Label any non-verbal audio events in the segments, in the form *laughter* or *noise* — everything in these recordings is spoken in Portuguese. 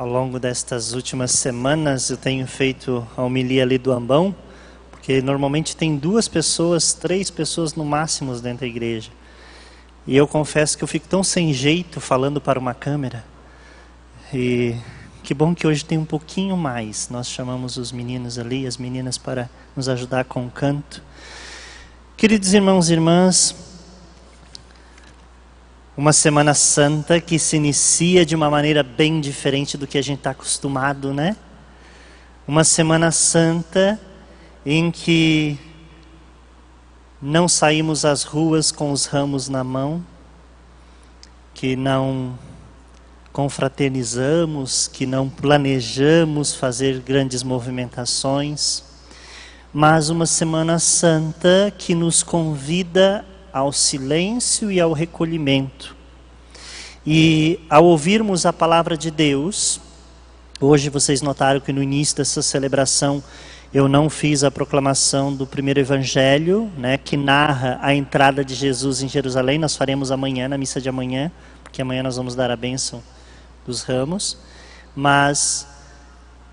Ao longo destas últimas semanas eu tenho feito a homilia ali do Ambão, porque normalmente tem duas pessoas, três pessoas no máximo dentro da igreja. E eu confesso que eu fico tão sem jeito falando para uma câmera. E que bom que hoje tem um pouquinho mais. Nós chamamos os meninos ali, as meninas para nos ajudar com o canto. Queridos irmãos e irmãs, uma Semana Santa que se inicia de uma maneira bem diferente do que a gente está acostumado, né? Uma Semana Santa em que não saímos às ruas com os ramos na mão, que não confraternizamos, que não planejamos fazer grandes movimentações, mas uma Semana Santa que nos convida ao silêncio e ao recolhimento. E ao ouvirmos a palavra de Deus, hoje vocês notaram que no início dessa celebração eu não fiz a proclamação do primeiro evangelho, né, que narra a entrada de Jesus em Jerusalém. Nós faremos amanhã, na missa de amanhã, porque amanhã nós vamos dar a bênção dos ramos. Mas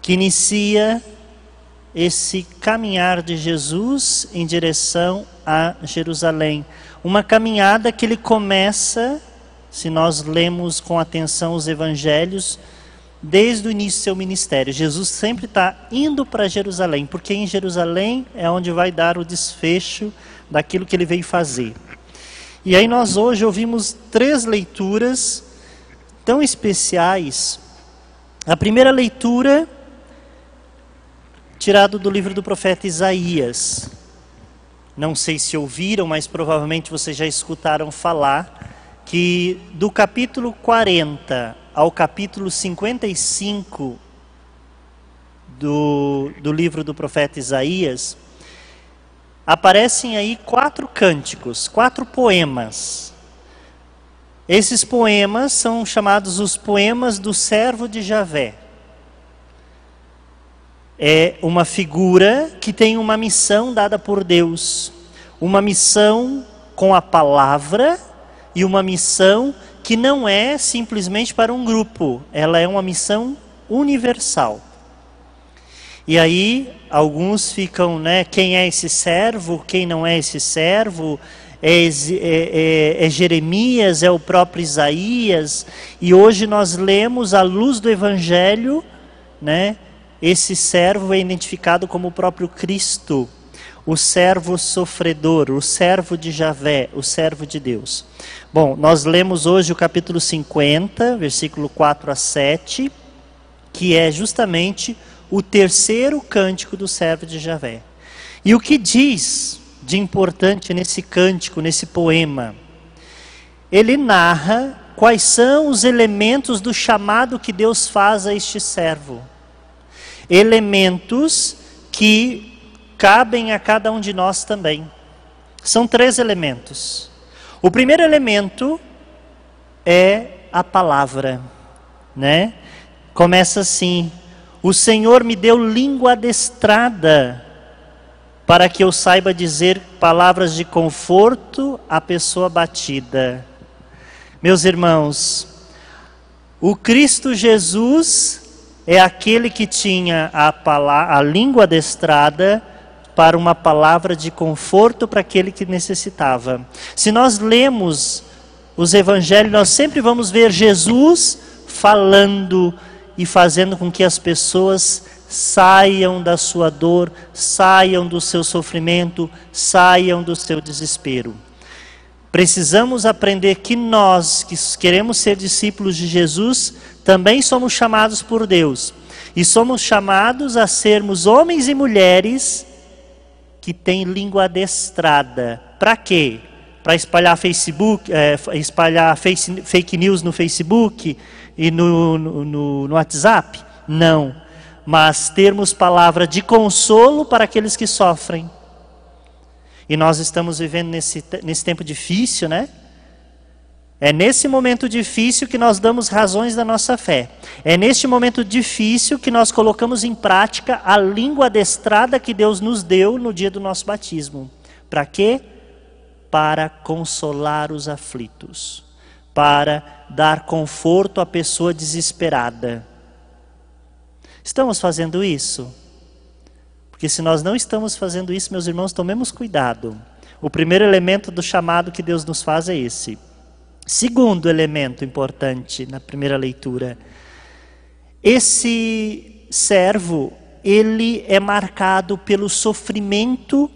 que inicia esse caminhar de Jesus em direção a Jerusalém. Uma caminhada que ele começa, se nós lemos com atenção os evangelhos, desde o início do seu ministério. Jesus sempre está indo para Jerusalém, porque em Jerusalém é onde vai dar o desfecho daquilo que ele veio fazer. E aí nós hoje ouvimos três leituras tão especiais. A primeira leitura tirado do livro do profeta Isaías. Não sei se ouviram, mas provavelmente vocês já escutaram falar que do capítulo 40 ao capítulo 55 do, do livro do profeta Isaías, aparecem aí quatro cânticos, quatro poemas. Esses poemas são chamados os poemas do servo de Javé é uma figura que tem uma missão dada por Deus, uma missão com a palavra e uma missão que não é simplesmente para um grupo, ela é uma missão universal. E aí alguns ficam, né? Quem é esse servo? Quem não é esse servo? É, é, é, é Jeremias, é o próprio Isaías. E hoje nós lemos à luz do Evangelho, né? Esse servo é identificado como o próprio Cristo, o servo sofredor, o servo de Javé, o servo de Deus. Bom, nós lemos hoje o capítulo 50, versículo 4 a 7, que é justamente o terceiro cântico do servo de Javé. E o que diz de importante nesse cântico, nesse poema? Ele narra quais são os elementos do chamado que Deus faz a este servo elementos que cabem a cada um de nós também. São três elementos. O primeiro elemento é a palavra, né? Começa assim: O Senhor me deu língua adestrada para que eu saiba dizer palavras de conforto à pessoa batida. Meus irmãos, o Cristo Jesus é aquele que tinha a, palavra, a língua adestrada para uma palavra de conforto para aquele que necessitava. Se nós lemos os evangelhos, nós sempre vamos ver Jesus falando e fazendo com que as pessoas saiam da sua dor, saiam do seu sofrimento, saiam do seu desespero. Precisamos aprender que nós, que queremos ser discípulos de Jesus, também somos chamados por Deus. E somos chamados a sermos homens e mulheres que têm língua adestrada. Para quê? Para espalhar Facebook, é, espalhar face, fake news no Facebook e no, no, no, no WhatsApp? Não. Mas termos palavra de consolo para aqueles que sofrem. E nós estamos vivendo nesse, nesse tempo difícil, né? É nesse momento difícil que nós damos razões da nossa fé. É neste momento difícil que nós colocamos em prática a língua adestrada que Deus nos deu no dia do nosso batismo. Para quê? Para consolar os aflitos, para dar conforto à pessoa desesperada. Estamos fazendo isso? Porque se nós não estamos fazendo isso, meus irmãos, tomemos cuidado. O primeiro elemento do chamado que Deus nos faz é esse Segundo elemento importante na primeira leitura, esse servo, ele é marcado pelo sofrimento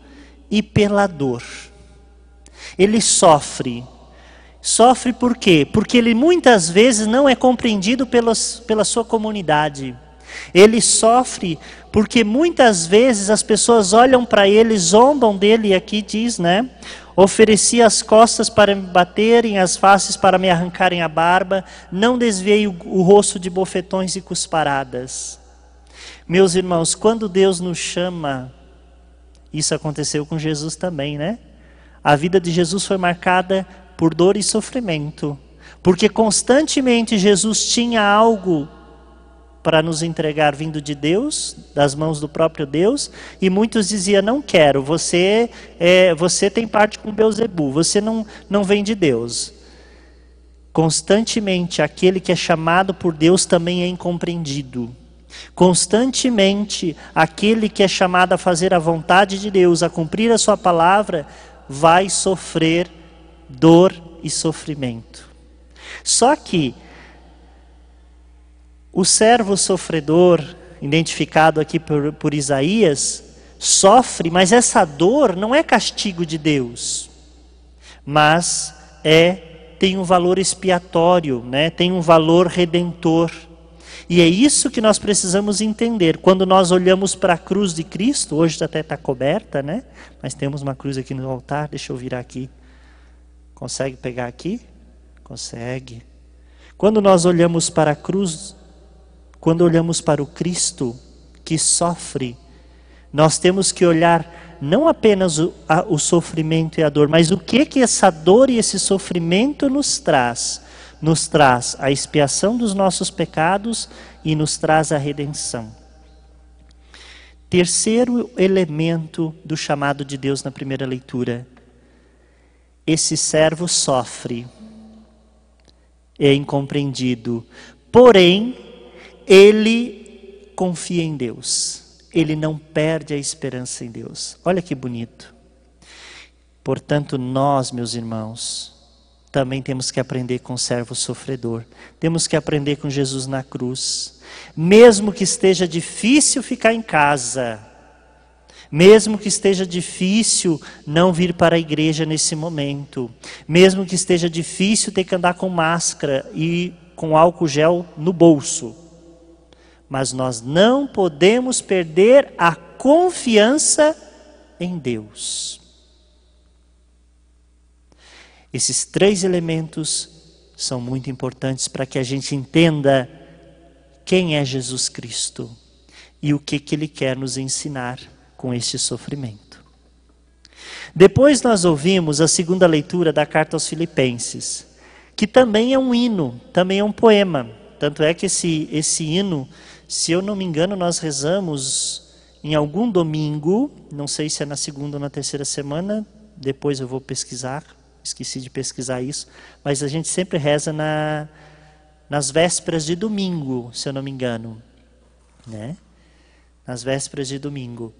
e pela dor. Ele sofre. Sofre por quê? Porque ele muitas vezes não é compreendido pelos, pela sua comunidade. Ele sofre porque muitas vezes as pessoas olham para ele, zombam dele, e aqui diz, né? Ofereci as costas para me baterem, as faces para me arrancarem a barba, não desviei o, o rosto de bofetões e cusparadas. Meus irmãos, quando Deus nos chama, isso aconteceu com Jesus também, né? A vida de Jesus foi marcada por dor e sofrimento, porque constantemente Jesus tinha algo para nos entregar vindo de Deus, das mãos do próprio Deus, e muitos diziam: não quero, você é, você tem parte com Beuzebu, você não, não vem de Deus. Constantemente, aquele que é chamado por Deus também é incompreendido. Constantemente, aquele que é chamado a fazer a vontade de Deus, a cumprir a sua palavra, vai sofrer dor e sofrimento. Só que o servo sofredor, identificado aqui por, por Isaías, sofre, mas essa dor não é castigo de Deus, mas é tem um valor expiatório, né? tem um valor redentor. E é isso que nós precisamos entender. Quando nós olhamos para a cruz de Cristo, hoje até está coberta, né? Mas temos uma cruz aqui no altar, deixa eu virar aqui. Consegue pegar aqui? Consegue. Quando nós olhamos para a cruz quando olhamos para o Cristo que sofre, nós temos que olhar não apenas o, a, o sofrimento e a dor, mas o que que essa dor e esse sofrimento nos traz. Nos traz a expiação dos nossos pecados e nos traz a redenção. Terceiro elemento do chamado de Deus na primeira leitura. Esse servo sofre, é incompreendido, porém ele confia em Deus. Ele não perde a esperança em Deus. Olha que bonito. Portanto, nós, meus irmãos, também temos que aprender com o servo sofredor. Temos que aprender com Jesus na cruz. Mesmo que esteja difícil ficar em casa, mesmo que esteja difícil não vir para a igreja nesse momento, mesmo que esteja difícil ter que andar com máscara e com álcool gel no bolso, mas nós não podemos perder a confiança em Deus. Esses três elementos são muito importantes para que a gente entenda quem é Jesus Cristo e o que, que ele quer nos ensinar com este sofrimento. Depois nós ouvimos a segunda leitura da carta aos Filipenses, que também é um hino, também é um poema. Tanto é que esse, esse hino se eu não me engano, nós rezamos em algum domingo, não sei se é na segunda ou na terceira semana, depois eu vou pesquisar, esqueci de pesquisar isso, mas a gente sempre reza na, nas vésperas de domingo, se eu não me engano. Né? Nas vésperas de domingo.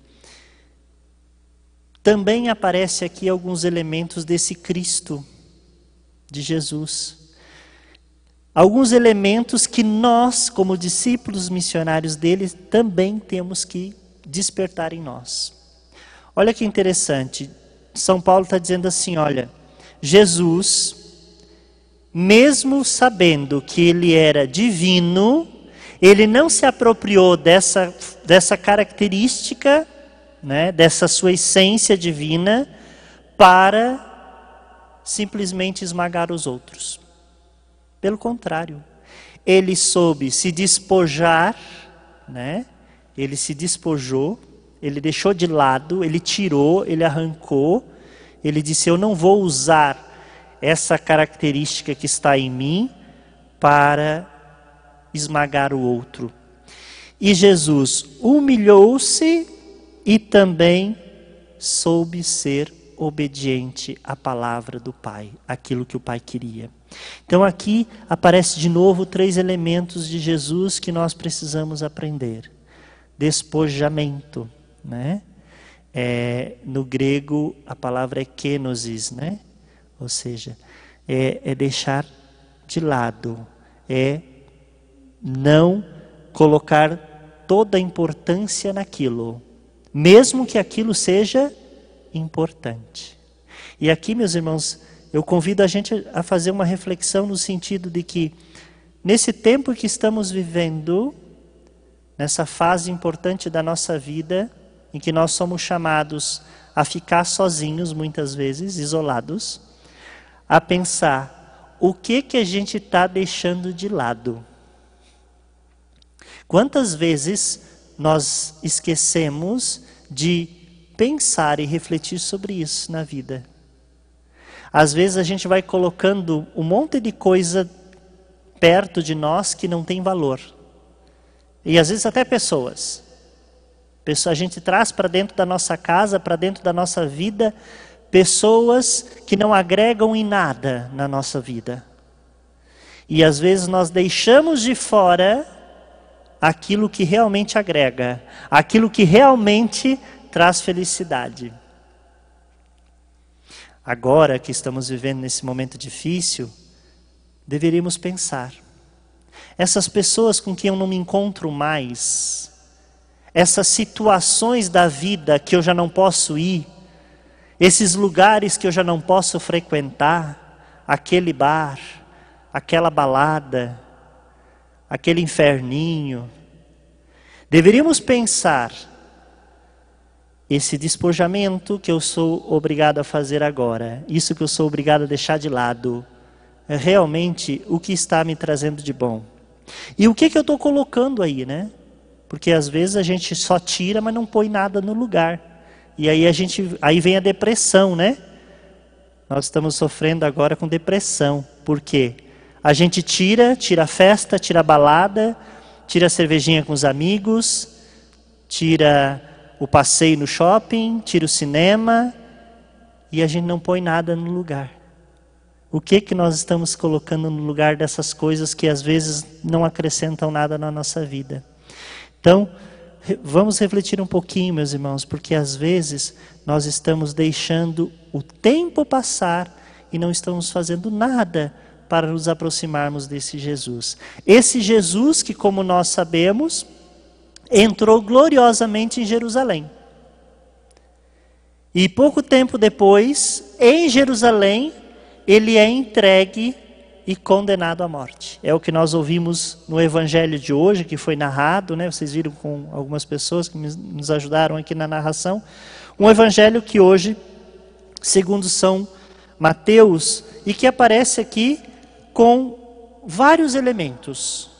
Também aparece aqui alguns elementos desse Cristo, de Jesus alguns elementos que nós, como discípulos missionários dele, também temos que despertar em nós. Olha que interessante, São Paulo está dizendo assim: olha, Jesus, mesmo sabendo que ele era divino, ele não se apropriou dessa, dessa característica, né, dessa sua essência divina, para simplesmente esmagar os outros. Pelo contrário, ele soube se despojar, né? ele se despojou, ele deixou de lado, ele tirou, ele arrancou, ele disse: Eu não vou usar essa característica que está em mim para esmagar o outro. E Jesus humilhou-se e também soube ser obediente à palavra do Pai, aquilo que o Pai queria. Então aqui aparece de novo três elementos de Jesus que nós precisamos aprender: despojamento, né? É, no grego a palavra é kenosis, né? Ou seja, é, é deixar de lado, é não colocar toda a importância naquilo, mesmo que aquilo seja importante. E aqui, meus irmãos, eu convido a gente a fazer uma reflexão no sentido de que, nesse tempo que estamos vivendo, nessa fase importante da nossa vida, em que nós somos chamados a ficar sozinhos, muitas vezes, isolados, a pensar o que, que a gente está deixando de lado. Quantas vezes nós esquecemos de pensar e refletir sobre isso na vida. Às vezes a gente vai colocando um monte de coisa perto de nós que não tem valor. E às vezes até pessoas. A gente traz para dentro da nossa casa, para dentro da nossa vida, pessoas que não agregam em nada na nossa vida. E às vezes nós deixamos de fora aquilo que realmente agrega, aquilo que realmente traz felicidade. Agora que estamos vivendo nesse momento difícil, deveríamos pensar: essas pessoas com quem eu não me encontro mais, essas situações da vida que eu já não posso ir, esses lugares que eu já não posso frequentar, aquele bar, aquela balada, aquele inferninho. Deveríamos pensar esse despojamento que eu sou obrigado a fazer agora, isso que eu sou obrigado a deixar de lado, é realmente o que está me trazendo de bom. E o que, que eu estou colocando aí, né? Porque às vezes a gente só tira, mas não põe nada no lugar. E aí a gente, aí vem a depressão, né? Nós estamos sofrendo agora com depressão. Por quê? A gente tira, tira a festa, tira a balada, tira a cervejinha com os amigos, tira o passeio no shopping, tira o cinema e a gente não põe nada no lugar. O que que nós estamos colocando no lugar dessas coisas que às vezes não acrescentam nada na nossa vida? Então, vamos refletir um pouquinho, meus irmãos, porque às vezes nós estamos deixando o tempo passar e não estamos fazendo nada para nos aproximarmos desse Jesus. Esse Jesus que, como nós sabemos, entrou gloriosamente em Jerusalém. E pouco tempo depois, em Jerusalém, ele é entregue e condenado à morte. É o que nós ouvimos no evangelho de hoje, que foi narrado, né? Vocês viram com algumas pessoas que nos ajudaram aqui na narração. Um evangelho que hoje, segundo São Mateus, e que aparece aqui com vários elementos.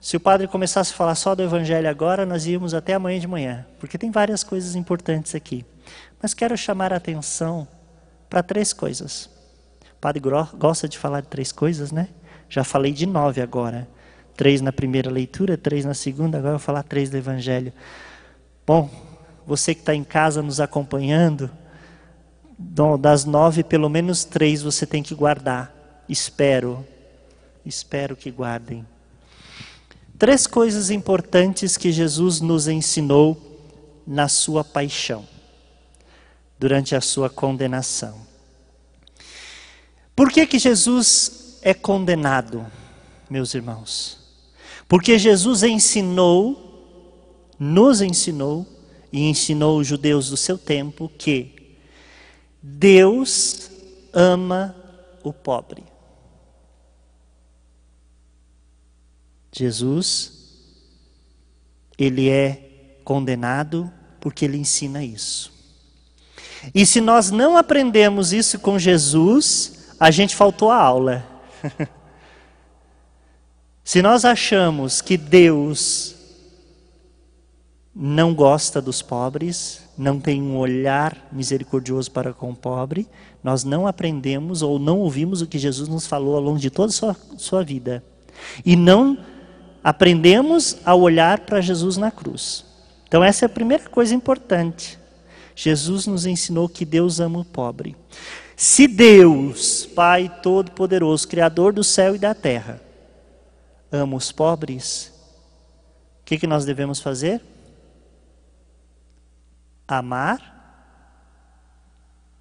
Se o padre começasse a falar só do evangelho agora, nós íamos até amanhã de manhã, porque tem várias coisas importantes aqui. Mas quero chamar a atenção para três coisas. O padre gosta de falar de três coisas, né? Já falei de nove agora. Três na primeira leitura, três na segunda, agora eu vou falar três do evangelho. Bom, você que está em casa nos acompanhando, das nove, pelo menos três você tem que guardar. Espero, espero que guardem. Três coisas importantes que Jesus nos ensinou na sua paixão, durante a sua condenação. Por que, que Jesus é condenado, meus irmãos? Porque Jesus ensinou, nos ensinou, e ensinou os judeus do seu tempo que Deus ama o pobre. Jesus, ele é condenado porque ele ensina isso. E se nós não aprendemos isso com Jesus, a gente faltou a aula. *laughs* se nós achamos que Deus não gosta dos pobres, não tem um olhar misericordioso para com o pobre, nós não aprendemos ou não ouvimos o que Jesus nos falou ao longo de toda a sua, sua vida. E não Aprendemos a olhar para Jesus na cruz. Então, essa é a primeira coisa importante. Jesus nos ensinou que Deus ama o pobre. Se Deus, Pai Todo-Poderoso, Criador do céu e da terra, ama os pobres, o que, que nós devemos fazer? Amar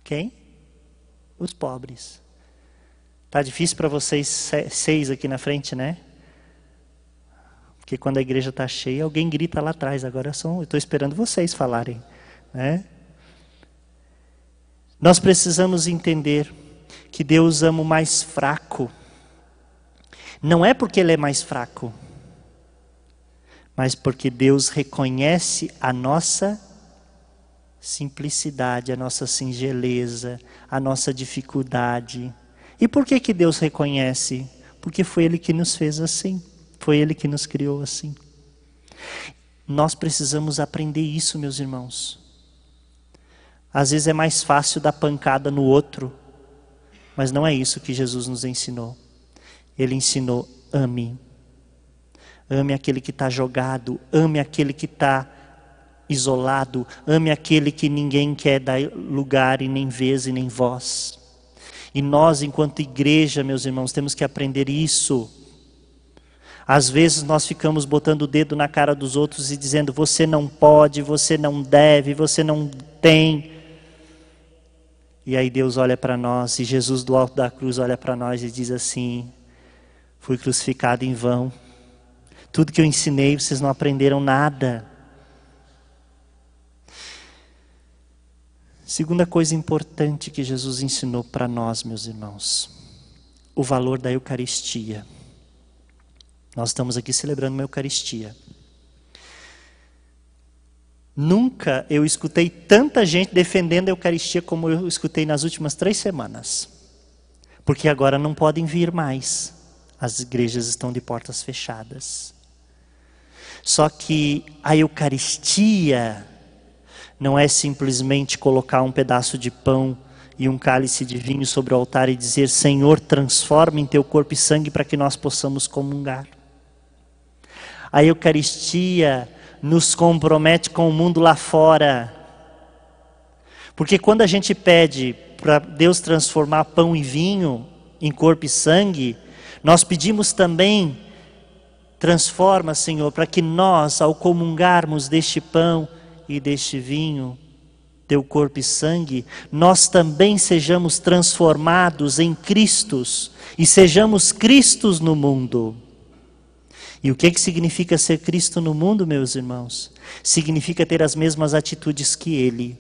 quem? Os pobres. Tá difícil para vocês seis aqui na frente, né? Porque quando a igreja está cheia, alguém grita lá atrás. Agora eu estou esperando vocês falarem. Né? Nós precisamos entender que Deus ama o mais fraco. Não é porque ele é mais fraco, mas porque Deus reconhece a nossa simplicidade, a nossa singeleza, a nossa dificuldade. E por que que Deus reconhece? Porque foi ele que nos fez assim. Foi Ele que nos criou assim. Nós precisamos aprender isso, meus irmãos. Às vezes é mais fácil dar pancada no outro, mas não é isso que Jesus nos ensinou. Ele ensinou: ame. Ame aquele que está jogado, ame aquele que está isolado, ame aquele que ninguém quer dar lugar e nem vez e nem voz. E nós, enquanto igreja, meus irmãos, temos que aprender isso. Às vezes nós ficamos botando o dedo na cara dos outros e dizendo: você não pode, você não deve, você não tem. E aí Deus olha para nós e Jesus do alto da cruz olha para nós e diz assim: fui crucificado em vão. Tudo que eu ensinei, vocês não aprenderam nada. Segunda coisa importante que Jesus ensinou para nós, meus irmãos, o valor da Eucaristia. Nós estamos aqui celebrando uma Eucaristia. Nunca eu escutei tanta gente defendendo a Eucaristia como eu escutei nas últimas três semanas. Porque agora não podem vir mais. As igrejas estão de portas fechadas. Só que a Eucaristia não é simplesmente colocar um pedaço de pão e um cálice de vinho sobre o altar e dizer: Senhor, transforma em teu corpo e sangue para que nós possamos comungar. A Eucaristia nos compromete com o mundo lá fora. Porque quando a gente pede para Deus transformar pão e vinho em corpo e sangue, nós pedimos também, transforma, Senhor, para que nós, ao comungarmos deste pão e deste vinho, teu corpo e sangue, nós também sejamos transformados em Cristos e sejamos Cristos no mundo. E o que, que significa ser Cristo no mundo, meus irmãos? Significa ter as mesmas atitudes que Ele.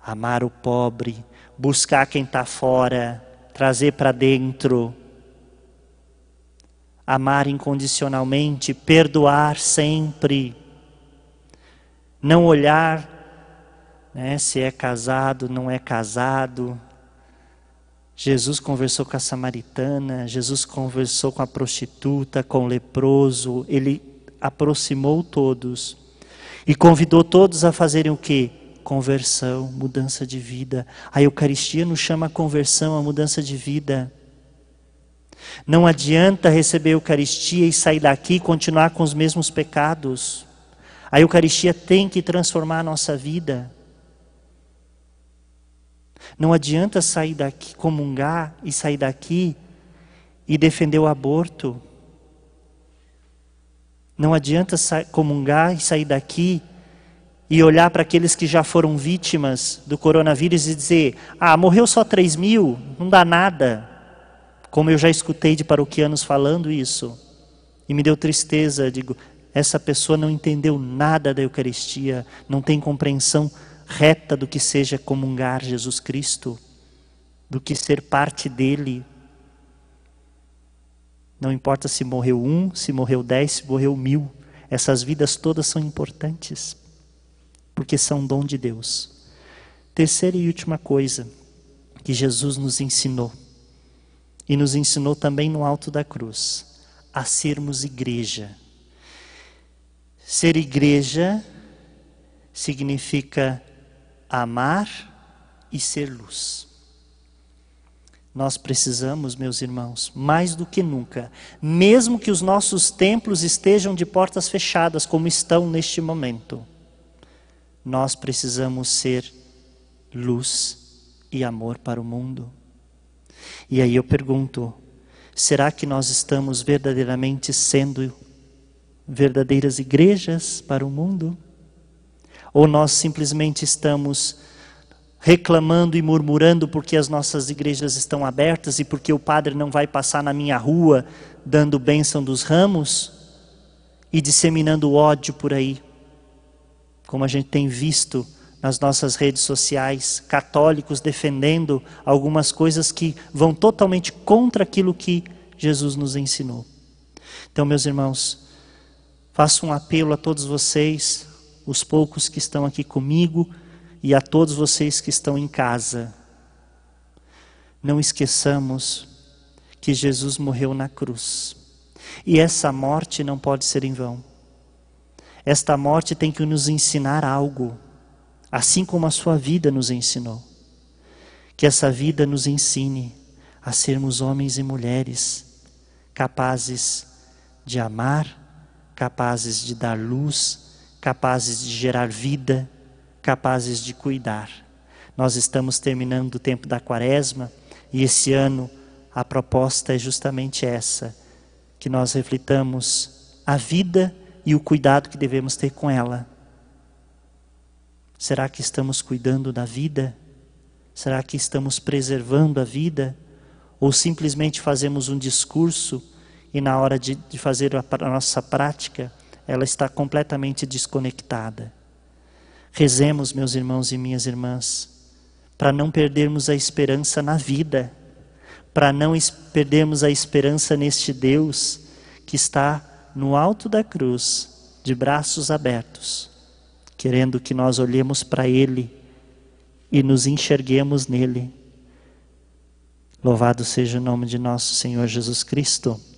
Amar o pobre, buscar quem está fora, trazer para dentro. Amar incondicionalmente, perdoar sempre. Não olhar né, se é casado, não é casado, Jesus conversou com a samaritana, Jesus conversou com a prostituta, com o leproso, ele aproximou todos e convidou todos a fazerem o quê? Conversão, mudança de vida. A Eucaristia nos chama a conversão, a mudança de vida. Não adianta receber a Eucaristia e sair daqui e continuar com os mesmos pecados. A Eucaristia tem que transformar a nossa vida. Não adianta sair daqui, comungar e sair daqui e defender o aborto. Não adianta comungar e sair daqui e olhar para aqueles que já foram vítimas do coronavírus e dizer: ah, morreu só 3 mil, não dá nada. Como eu já escutei de paroquianos falando isso. E me deu tristeza, digo, essa pessoa não entendeu nada da Eucaristia, não tem compreensão reta do que seja comungar Jesus Cristo, do que ser parte dele. Não importa se morreu um, se morreu dez, se morreu mil, essas vidas todas são importantes, porque são dom de Deus. Terceira e última coisa que Jesus nos ensinou, e nos ensinou também no alto da cruz, a sermos igreja. Ser igreja significa amar e ser luz. Nós precisamos, meus irmãos, mais do que nunca, mesmo que os nossos templos estejam de portas fechadas, como estão neste momento, nós precisamos ser luz e amor para o mundo. E aí eu pergunto: será que nós estamos verdadeiramente sendo verdadeiras igrejas para o mundo? Ou nós simplesmente estamos reclamando e murmurando porque as nossas igrejas estão abertas e porque o padre não vai passar na minha rua dando bênção dos ramos e disseminando ódio por aí, como a gente tem visto nas nossas redes sociais, católicos defendendo algumas coisas que vão totalmente contra aquilo que Jesus nos ensinou. Então, meus irmãos, faço um apelo a todos vocês, os poucos que estão aqui comigo e a todos vocês que estão em casa. Não esqueçamos que Jesus morreu na cruz. E essa morte não pode ser em vão. Esta morte tem que nos ensinar algo, assim como a sua vida nos ensinou. Que essa vida nos ensine a sermos homens e mulheres capazes de amar, capazes de dar luz, capazes de gerar vida, capazes de cuidar. Nós estamos terminando o tempo da quaresma e esse ano a proposta é justamente essa: que nós reflitamos a vida e o cuidado que devemos ter com ela. Será que estamos cuidando da vida? Será que estamos preservando a vida? Ou simplesmente fazemos um discurso e, na hora de, de fazer a, a nossa prática, ela está completamente desconectada. Rezemos, meus irmãos e minhas irmãs, para não perdermos a esperança na vida, para não perdermos a esperança neste Deus que está no alto da cruz, de braços abertos, querendo que nós olhemos para Ele e nos enxerguemos nele. Louvado seja o nome de nosso Senhor Jesus Cristo.